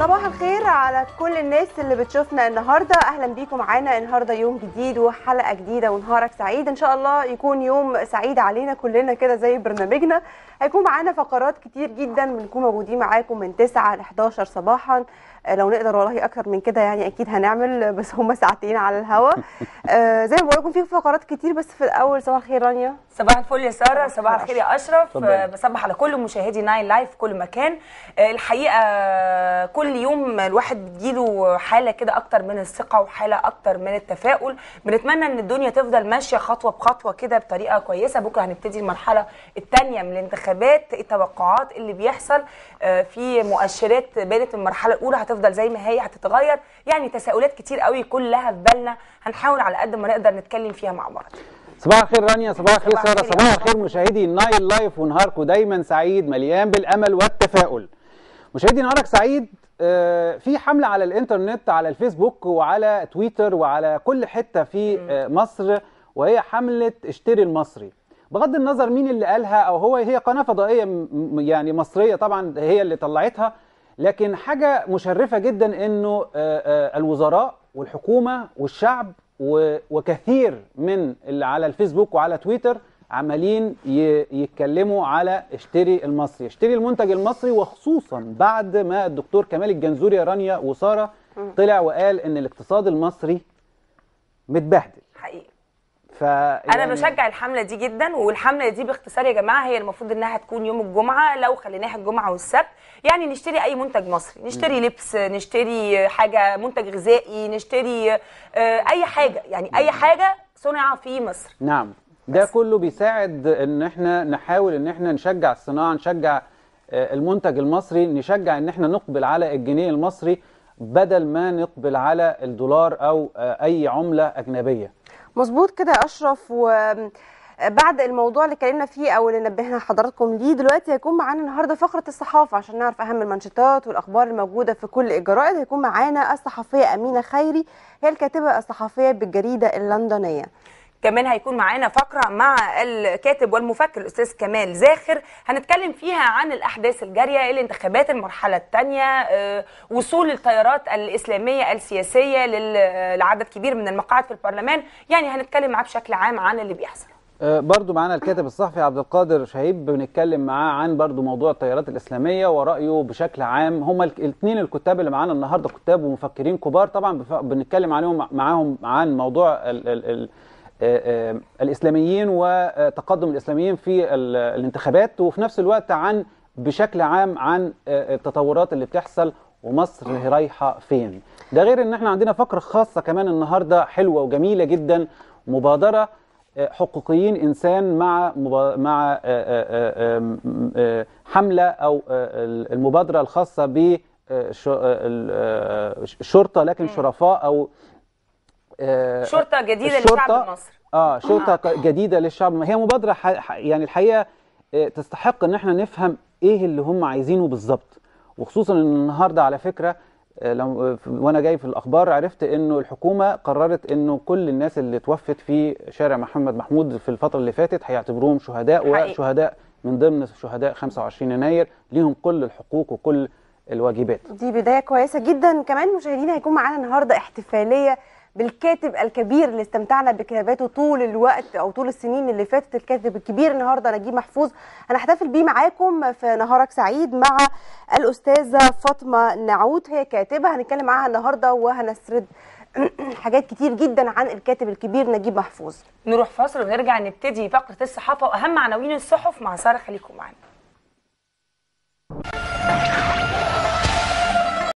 صباح الخير على كل الناس اللي بتشوفنا النهارده اهلا بيكم معانا النهارده يوم جديد وحلقه جديده ونهارك سعيد ان شاء الله يكون يوم سعيد علينا كلنا كده زي برنامجنا هيكون معانا فقرات كتير جدا بنكون موجودين معاكم من 9 ل 11 صباحا آه، لو نقدر والله اكتر من كده يعني اكيد هنعمل آه، بس هما ساعتين على الهوا آه، زي ما بقول لكم في فقرات كتير بس في الاول صباح الخير رانيا صباح الفل يا ساره صباح الخير يا اشرف بصبح على كل مشاهدي ناين لايف في كل مكان الحقيقه كل يوم الواحد بتجيله حاله كده اكتر من الثقه وحاله اكتر من التفاؤل بنتمنى ان الدنيا تفضل ماشيه خطوه بخطوه كده بطريقه كويسه بكره هنبتدي المرحله الثانيه من الانتخابات التوقعات اللي بيحصل في مؤشرات بانت المرحله الاولى هتفضل زي ما هي هتتغير يعني تساؤلات كتير قوي كلها في بالنا هنحاول على قد ما نقدر نتكلم فيها مع بعض صباح الخير رانيا صباح الخير ساره صباح الخير مشاهدي نايل لايف ونهاركم دايما سعيد مليان بالامل والتفاؤل مشاهدي نهارك سعيد آه، في حملة على الانترنت على الفيسبوك وعلى تويتر وعلى كل حتة في آه، مصر وهي حملة اشتري المصري بغض النظر مين اللي قالها او هو هي قناة فضائية يعني مصرية طبعا هي اللي طلعتها لكن حاجة مشرفة جدا أنه آه، آه، الوزراء والحكومة والشعب وكثير من اللي على الفيسبوك وعلى تويتر عمالين يتكلموا على اشتري المصري اشتري المنتج المصري وخصوصا بعد ما الدكتور كمال الجنزوري رانيا وسارة طلع وقال ان الاقتصاد المصري متبهدل حقيقي انا يعني بشجع الحمله دي جدا والحمله دي باختصار يا جماعه هي المفروض انها تكون يوم الجمعه لو خليناها الجمعه والسبت يعني نشتري اي منتج مصري نشتري م. لبس نشتري حاجه منتج غذائي نشتري آه، اي حاجه يعني اي حاجه صنع في مصر نعم ده كله بيساعد ان احنا نحاول ان احنا نشجع الصناعه نشجع آه، المنتج المصري نشجع ان احنا نقبل على الجنيه المصري بدل ما نقبل على الدولار او آه، اي عمله اجنبيه مظبوط كده يا اشرف و بعد الموضوع اللي اتكلمنا فيه او اللي نبهنا حضراتكم ليه دلوقتي هيكون معانا النهارده فقره الصحافه عشان نعرف اهم المنشطات والاخبار الموجوده في كل الجرائد هيكون معانا الصحفيه امينه خيري هي الكاتبه الصحفيه بالجريده اللندنيه كمان هيكون معانا فقره مع الكاتب والمفكر الاستاذ كمال زاخر هنتكلم فيها عن الاحداث الجاريه الانتخابات المرحله الثانيه آه، وصول التيارات الاسلاميه السياسيه آه، لعدد كبير من المقاعد في البرلمان يعني هنتكلم معاه بشكل عام عن اللي بيحصل آه، برضو معانا الكاتب الصحفي عبد القادر شهيب بنتكلم معاه عن برضو موضوع التيارات الإسلامية ورأيه بشكل عام هما الاثنين الكتاب اللي معانا النهاردة كتاب ومفكرين كبار طبعا بنتكلم عليهم معاهم عن موضوع ال ال ال آه، آه، الاسلاميين وتقدم الاسلاميين في الانتخابات وفي نفس الوقت عن بشكل عام عن آه، التطورات اللي بتحصل ومصر هي رايحه فين ده غير ان احنا عندنا فقره خاصه كمان النهارده حلوه وجميله جدا مبادره حقوقيين انسان مع مع حمله او المبادره الخاصه بالشرطه الشرطه لكن شرفاء او آه، شرطه جديده للشعب المصري آه،, اه شرطه آه. جديده للشعب هي مبادره ح... يعني الحقيقه آه، تستحق ان احنا نفهم ايه اللي هم عايزينه بالظبط وخصوصا ان النهارده على فكره لو وانا جاي في الاخبار عرفت انه الحكومه قررت انه كل الناس اللي توفت في شارع محمد محمود في الفتره اللي فاتت هيعتبروهم شهداء حقيقي. وشهداء من ضمن شهداء 25 يناير ليهم كل الحقوق وكل الواجبات دي بدايه كويسه جدا كمان مشاهدينا هيكون معانا النهارده احتفاليه بالكاتب الكبير اللي استمتعنا بكتاباته طول الوقت او طول السنين اللي فاتت الكاتب الكبير النهارده نجيب محفوظ هنحتفل بيه معاكم في نهارك سعيد مع الاستاذه فاطمه نعود هي كاتبه هنتكلم معاها النهارده وهنسرد حاجات كتير جدا عن الكاتب الكبير نجيب محفوظ نروح فاصل ونرجع نبتدي فقره الصحافه واهم عناوين الصحف مع ساره خليكم معانا